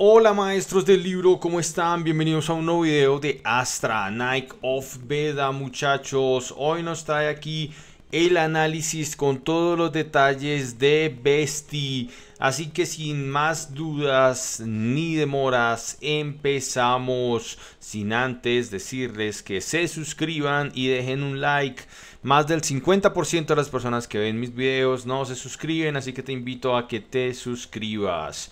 Hola maestros del libro, ¿cómo están? Bienvenidos a un nuevo video de Astra Nike of veda muchachos. Hoy nos trae aquí el análisis con todos los detalles de Besti. Así que sin más dudas ni demoras, empezamos. Sin antes decirles que se suscriban y dejen un like. Más del 50% de las personas que ven mis videos no se suscriben, así que te invito a que te suscribas.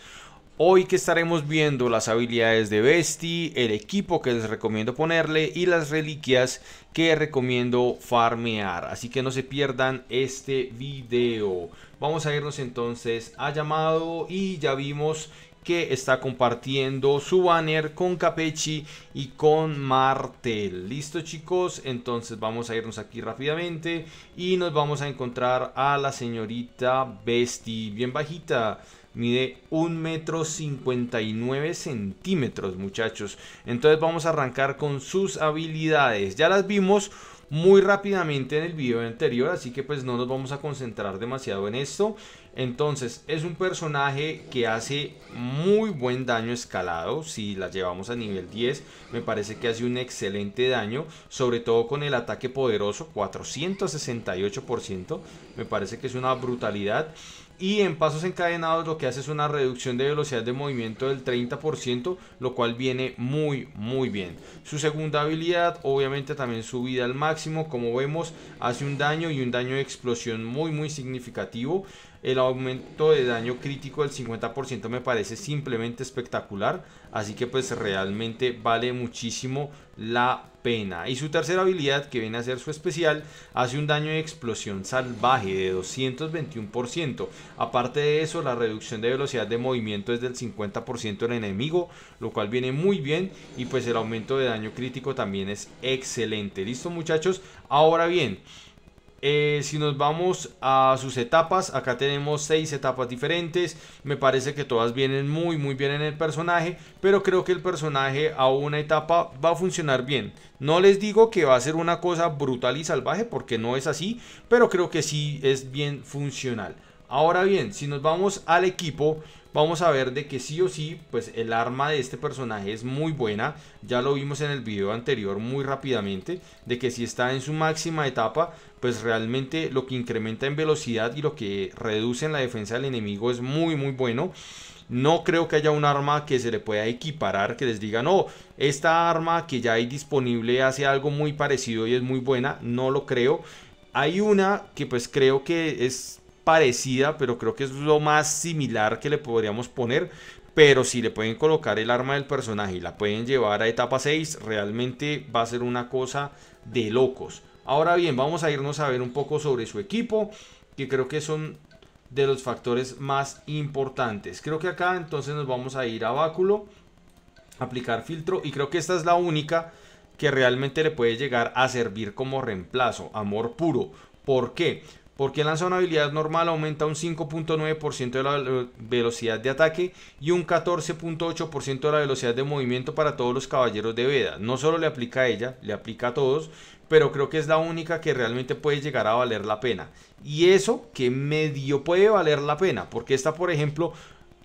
Hoy que estaremos viendo las habilidades de Besti, el equipo que les recomiendo ponerle y las reliquias que recomiendo farmear. Así que no se pierdan este video. Vamos a irnos entonces a llamado y ya vimos que está compartiendo su banner con Capechi y con Martel. Listo chicos, entonces vamos a irnos aquí rápidamente y nos vamos a encontrar a la señorita Besti, bien bajita. Mide 1 metro 59 centímetros, muchachos. Entonces vamos a arrancar con sus habilidades. Ya las vimos muy rápidamente en el video anterior, así que pues no nos vamos a concentrar demasiado en esto. Entonces es un personaje que hace muy buen daño escalado, si la llevamos a nivel 10 me parece que hace un excelente daño, sobre todo con el ataque poderoso, 468%, me parece que es una brutalidad y en pasos encadenados lo que hace es una reducción de velocidad de movimiento del 30%, lo cual viene muy muy bien. Su segunda habilidad, obviamente también subida al máximo, como vemos, hace un daño y un daño de explosión muy muy significativo. El aumento de daño crítico del 50% me parece simplemente espectacular. Así que pues realmente vale muchísimo la pena. Y su tercera habilidad que viene a ser su especial hace un daño de explosión salvaje de 221%. Aparte de eso la reducción de velocidad de movimiento es del 50% del enemigo. Lo cual viene muy bien. Y pues el aumento de daño crítico también es excelente. Listo muchachos. Ahora bien. Eh, si nos vamos a sus etapas, acá tenemos seis etapas diferentes. Me parece que todas vienen muy, muy bien en el personaje. Pero creo que el personaje a una etapa va a funcionar bien. No les digo que va a ser una cosa brutal y salvaje porque no es así. Pero creo que sí es bien funcional. Ahora bien, si nos vamos al equipo, vamos a ver de que sí o sí, pues el arma de este personaje es muy buena. Ya lo vimos en el video anterior muy rápidamente, de que si está en su máxima etapa, pues realmente lo que incrementa en velocidad y lo que reduce en la defensa del enemigo es muy muy bueno. No creo que haya un arma que se le pueda equiparar, que les diga, no, esta arma que ya hay disponible hace algo muy parecido y es muy buena, no lo creo. Hay una que pues creo que es parecida, pero creo que es lo más similar que le podríamos poner. Pero si le pueden colocar el arma del personaje y la pueden llevar a etapa 6, realmente va a ser una cosa de locos. Ahora bien, vamos a irnos a ver un poco sobre su equipo, que creo que son de los factores más importantes. Creo que acá entonces nos vamos a ir a báculo, aplicar filtro y creo que esta es la única que realmente le puede llegar a servir como reemplazo, amor puro. ¿Por qué? porque lanza una habilidad normal aumenta un 5.9% de la velocidad de ataque y un 14.8% de la velocidad de movimiento para todos los caballeros de Veda. No solo le aplica a ella, le aplica a todos, pero creo que es la única que realmente puede llegar a valer la pena. Y eso que medio puede valer la pena, porque esta, por ejemplo,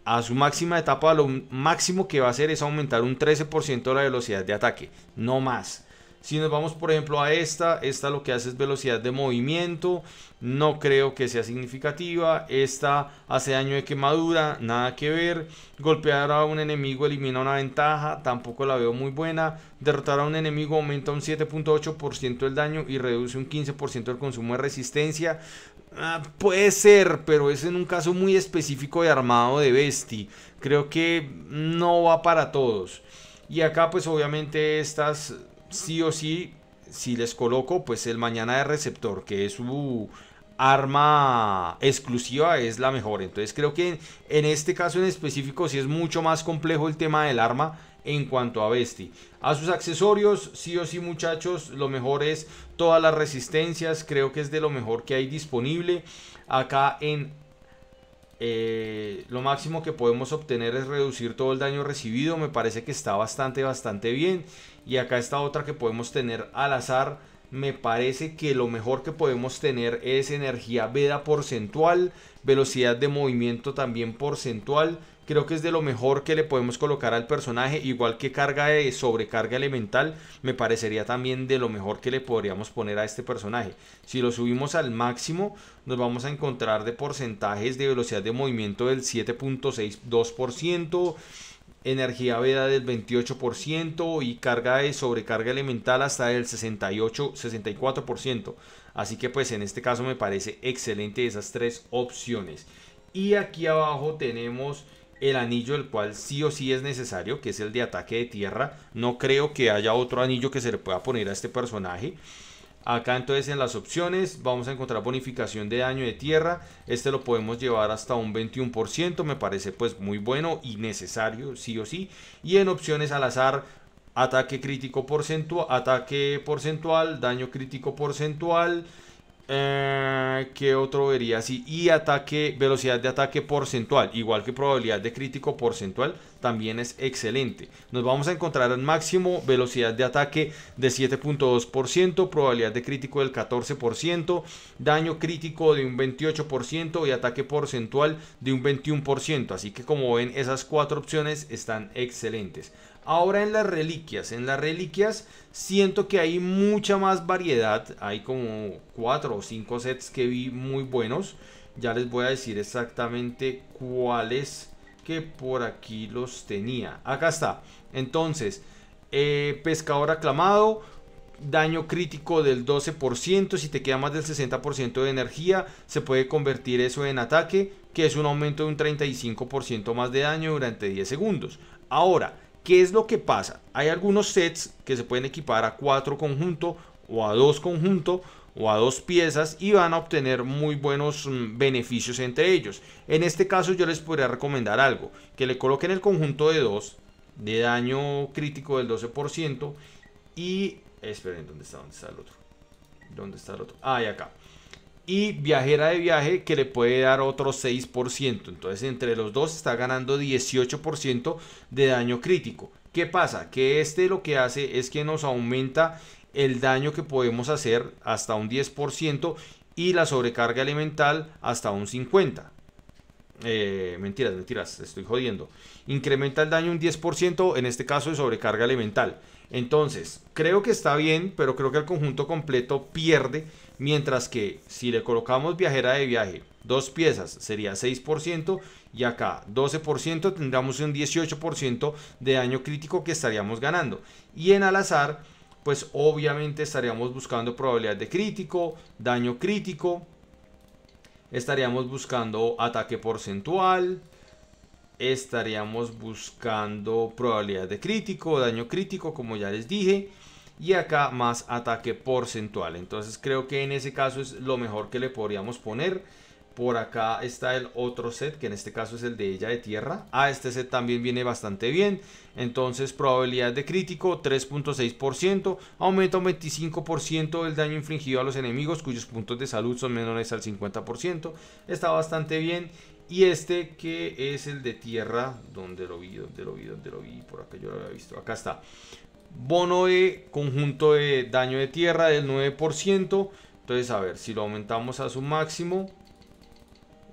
a su máxima etapa lo máximo que va a hacer es aumentar un 13% de la velocidad de ataque, no más. Si nos vamos, por ejemplo, a esta, esta lo que hace es velocidad de movimiento, no creo que sea significativa. Esta hace daño de quemadura, nada que ver. Golpear a un enemigo elimina una ventaja, tampoco la veo muy buena. Derrotar a un enemigo aumenta un 7.8% el daño y reduce un 15% el consumo de resistencia. Ah, puede ser, pero es en un caso muy específico de armado de bestia. Creo que no va para todos. Y acá pues obviamente estas sí o sí, si les coloco, pues el mañana de receptor, que es su arma exclusiva, es la mejor. Entonces creo que en, este caso en específico sí es mucho más complejo el tema del arma en cuanto a Besti. A sus accesorios, sí o sí muchachos, lo mejor es todas las resistencias, creo que es de lo mejor que hay disponible acá en eh, lo máximo que podemos obtener es reducir todo el daño recibido. Me parece que está bastante, bastante bien. Y acá está otra que podemos tener al azar. Me parece que lo mejor que podemos tener es energía veda porcentual, velocidad de movimiento también porcentual Creo que es de lo mejor que le podemos colocar al personaje, igual que carga de sobrecarga elemental, me parecería también de lo mejor que le podríamos poner a este personaje. Si lo subimos al máximo, nos vamos a encontrar de porcentajes de velocidad de movimiento del 7.62%, energía veda del 28% y carga de sobrecarga elemental hasta del 68-64%. Así que pues en este caso me parece excelente esas tres opciones. Y aquí abajo tenemos el anillo el cual sí o sí es necesario, que es el de ataque de tierra. No creo que haya otro anillo que se le pueda poner a este personaje. Acá entonces en las opciones vamos a encontrar bonificación de daño de tierra. Este lo podemos llevar hasta un 21%. Me parece pues muy bueno y necesario sí o sí. Y en opciones al azar ataque crítico porcentual, ataque porcentual, daño crítico porcentual, eh, ¿Qué otro vería así? Y ataque, velocidad de ataque porcentual, igual que probabilidad de crítico porcentual, también es excelente. Nos vamos a encontrar al máximo velocidad de ataque de 7.2%, probabilidad de crítico del 14%, daño crítico de un 28% y ataque porcentual de un 21%. Así que como ven, esas cuatro opciones están excelentes. Ahora en las reliquias, en las reliquias siento que hay mucha más variedad, hay como 4 o 5 sets que vi muy buenos. Ya les voy a decir exactamente cuáles que por aquí los tenía. Acá está. Entonces, eh, pescador aclamado, daño crítico del 12%, si te queda más del 60% de energía, se puede convertir eso en ataque, que es un aumento de un 35% más de daño durante 10 segundos. Ahora, ¿Qué es lo que pasa? Hay algunos sets que se pueden equipar a 4 conjunto o a 2 conjunto o a dos piezas y van a obtener muy buenos mm, beneficios entre ellos. En este caso yo les podría recomendar algo, que le coloquen el conjunto de 2 de daño crítico del 12% y... Esperen, ¿dónde está? ¿Dónde está el otro? ¿Dónde está el otro? Ah, y acá y viajera de viaje que le puede dar otro 6%. Entonces entre los dos está ganando 18% de daño crítico. ¿Qué pasa? Que este lo que hace es que nos aumenta el daño que podemos hacer hasta un 10% y la sobrecarga elemental hasta un 50%. Eh, mentiras, mentiras, estoy jodiendo. Incrementa el daño un 10%, en este caso de sobrecarga elemental. Entonces, creo que está bien, pero creo que el conjunto completo pierde. Mientras que si le colocamos viajera de viaje, dos piezas sería 6%. Y acá 12% tendríamos un 18% de daño crítico que estaríamos ganando. Y en al azar, pues obviamente estaríamos buscando probabilidad de crítico, daño crítico, estaríamos buscando ataque porcentual, estaríamos buscando probabilidad de crítico, daño crítico, como ya les dije, y acá más ataque porcentual. Entonces creo que en ese caso es lo mejor que le podríamos poner. Por acá está el otro set, que en este caso es el de ella de tierra. Ah, este set también viene bastante bien. Entonces, probabilidad de crítico 3.6%. Aumenta un 25% el daño infligido a los enemigos cuyos puntos de salud son menores al 50%. Está bastante bien. Y este que es el de tierra, donde lo vi, donde lo vi, donde lo vi, por acá yo lo había visto. Acá está. Bono de conjunto de daño de tierra del 9%. Entonces, a ver, si lo aumentamos a su máximo,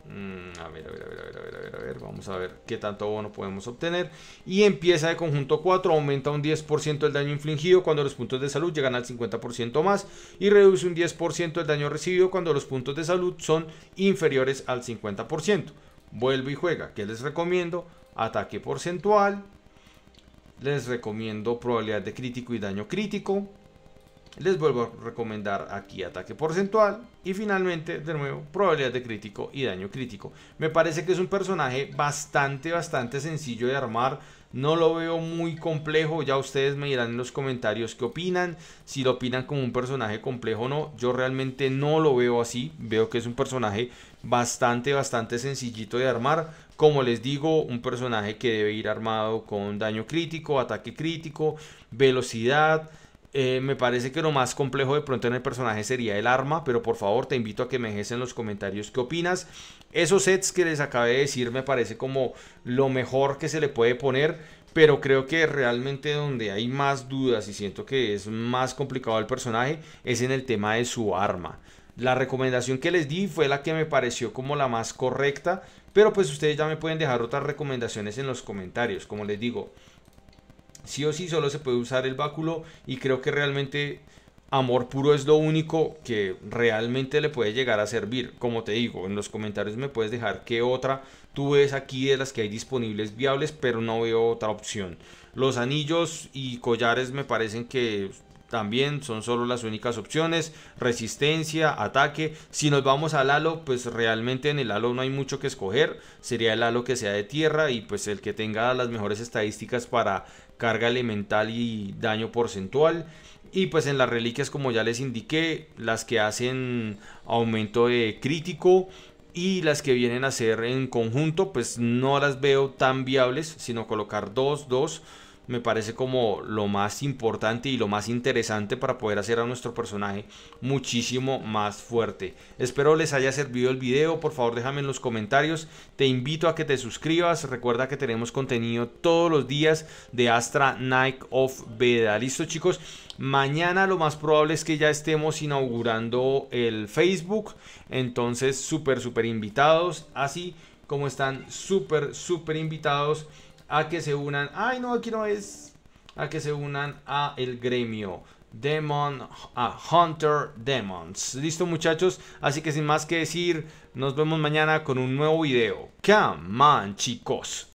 Mm, a ver, a ver, a ver, a ver, a ver, Vamos a ver qué tanto bono podemos obtener. Y empieza de conjunto 4, aumenta un 10% el daño infligido cuando los puntos de salud llegan al 50% más. Y reduce un 10% el daño recibido cuando los puntos de salud son inferiores al 50%. vuelvo y juega. ¿Qué les recomiendo? Ataque porcentual. Les recomiendo probabilidad de crítico y daño crítico. Les vuelvo a recomendar aquí ataque porcentual. Y finalmente, de nuevo, probabilidad de crítico y daño crítico. Me parece que es un personaje bastante, bastante sencillo de armar. No lo veo muy complejo, ya ustedes me dirán en los comentarios qué opinan, si lo opinan como un personaje complejo o no. Yo realmente no lo veo así, veo que es un personaje bastante, bastante sencillito de armar. Como les digo, un personaje que debe ir armado con daño crítico, ataque crítico, velocidad, eh, me parece que lo más complejo de pronto en el personaje sería el arma, pero por favor te invito a que me dejes en los comentarios qué opinas. Esos sets que les acabé de decir me parece como lo mejor que se le puede poner, pero creo que realmente donde hay más dudas y siento que es más complicado el personaje es en el tema de su arma. La recomendación que les di fue la que me pareció como la más correcta, pero pues ustedes ya me pueden dejar otras recomendaciones en los comentarios, como les digo sí o sí solo se puede usar el báculo y creo que realmente amor puro es lo único que realmente le puede llegar a servir. Como te digo, en los comentarios me puedes dejar qué otra tú ves aquí de las que hay disponibles viables, pero no veo otra opción. Los anillos y collares me parecen que también son solo las únicas opciones. Resistencia, ataque. Si nos vamos al halo, pues realmente en el halo no hay mucho que escoger. Sería el halo que sea de tierra y pues el que tenga las mejores estadísticas para carga elemental y daño porcentual. Y pues en las reliquias, como ya les indiqué, las que hacen aumento de crítico y las que vienen a ser en conjunto, pues no las veo tan viables, sino colocar 2, 2 me parece como lo más importante y lo más interesante para poder hacer a nuestro personaje muchísimo más fuerte. Espero les haya servido el video, por favor déjame en los comentarios, te invito a que te suscribas, recuerda que tenemos contenido todos los días de Astra Night of Veda. Listo chicos, mañana lo más probable es que ya estemos inaugurando el Facebook, entonces súper súper invitados, así como están súper súper invitados a que se unan. Ay, no, aquí no es. A que se unan a el gremio. Demon A Hunter Demons. Listo muchachos, así que sin más que decir, nos vemos mañana con un nuevo video. Come on, chicos.